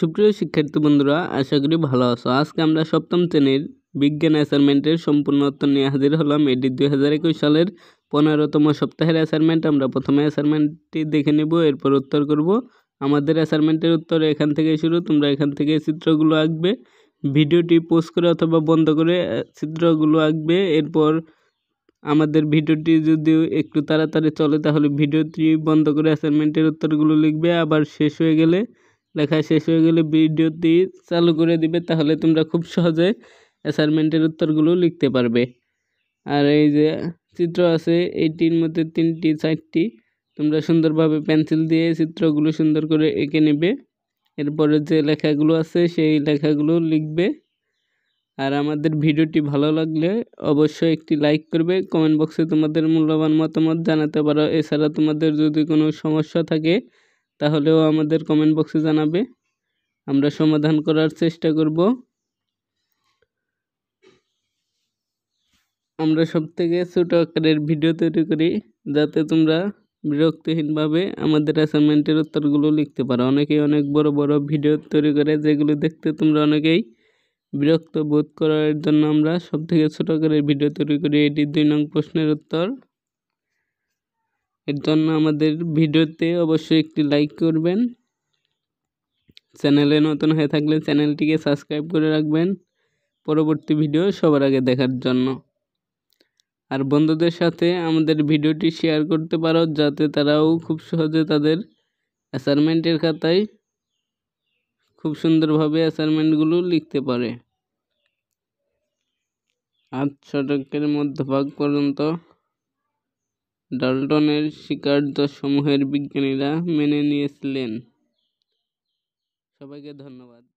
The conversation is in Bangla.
সুপ্রিয় শিক্ষার্থী বন্ধুরা আশা করি ভালো আছো আজকে আমরা সপ্তম শ্রেণীর বিজ্ঞান অ্যাসাইনমেন্টের সম্পূর্ণ উত্তর নিয়ে হাজির হলাম এটি দুই হাজার একুশ সালের পনেরোতম সপ্তাহের অ্যাসাইনমেন্ট আমরা প্রথমে অ্যাসাইনমেন্টটি দেখে নেব এরপর উত্তর করব আমাদের অ্যাসাইনমেন্টের উত্তর এখান থেকে শুরু তোমরা এখান থেকে চিত্রগুলো আঁকবে ভিডিওটি পোস্ট করে অথবা বন্ধ করে চিত্রগুলো আঁকবে এরপর আমাদের ভিডিওটি যদি একটু তাড়াতাড়ি চলে তাহলে ভিডিওটি বন্ধ করে অ্যাসাইনমেন্টের উত্তরগুলো লিখবে আবার শেষ হয়ে গেলে লেখা শেষ হয়ে গেলে ভিডিওটি চালু করে দিবে তাহলে তোমরা খুব সহজে অ্যাসাইনমেন্টের উত্তরগুলো লিখতে পারবে আর এই যে চিত্র আছে এইটির মধ্যে তিনটি চারটি তোমরা সুন্দরভাবে পেন্সিল দিয়ে চিত্রগুলো সুন্দর করে এঁকে নেবে এরপরে যে লেখাগুলো আছে সেই লেখাগুলো লিখবে আর আমাদের ভিডিওটি ভালো লাগলে অবশ্যই একটি লাইক করবে কমেন্ট বক্সে তোমাদের মূল্যবান মতামত জানাতে পারো এছাড়া তোমাদের যদি কোনো সমস্যা থাকে তাহলেও আমাদের কমেন্ট বক্সে জানাবে আমরা সমাধান করার চেষ্টা করব আমরা সব থেকে ছোটো আকারের ভিডিও তৈরি করি যাতে তোমরা বিরক্তিহীনভাবে আমাদের অ্যাসাইনমেন্টের উত্তরগুলো লিখতে পারো অনেকেই অনেক বড় বড় ভিডিও তৈরি করে যেগুলো দেখতে তোমরা অনেকেই বিরক্ত বোধ করার জন্য আমরা সব থেকে ছোটো আকারের ভিডিও তৈরি করি এটি দুই নং প্রশ্নের উত্তর এর জন্য আমাদের ভিডিওতে অবশ্যই একটি লাইক করবেন চ্যানেলে নতুন হয়ে থাকলে চ্যানেলটিকে সাবস্ক্রাইব করে রাখবেন পরবর্তী ভিডিও সবার আগে দেখার জন্য আর বন্ধুদের সাথে আমাদের ভিডিওটি শেয়ার করতে পারো যাতে তারাও খুব সহজে তাদের অ্যাসাইনমেন্টের খাতায় খুব সুন্দরভাবে অ্যাসাইনমেন্টগুলো লিখতে পারে আজ শতকের মধ্যভাগ পর্যন্ত ডাল্টনের স্বীকার্যসমূহের বিজ্ঞানীরা মেনে নিয়েছিলেন সবাইকে ধন্যবাদ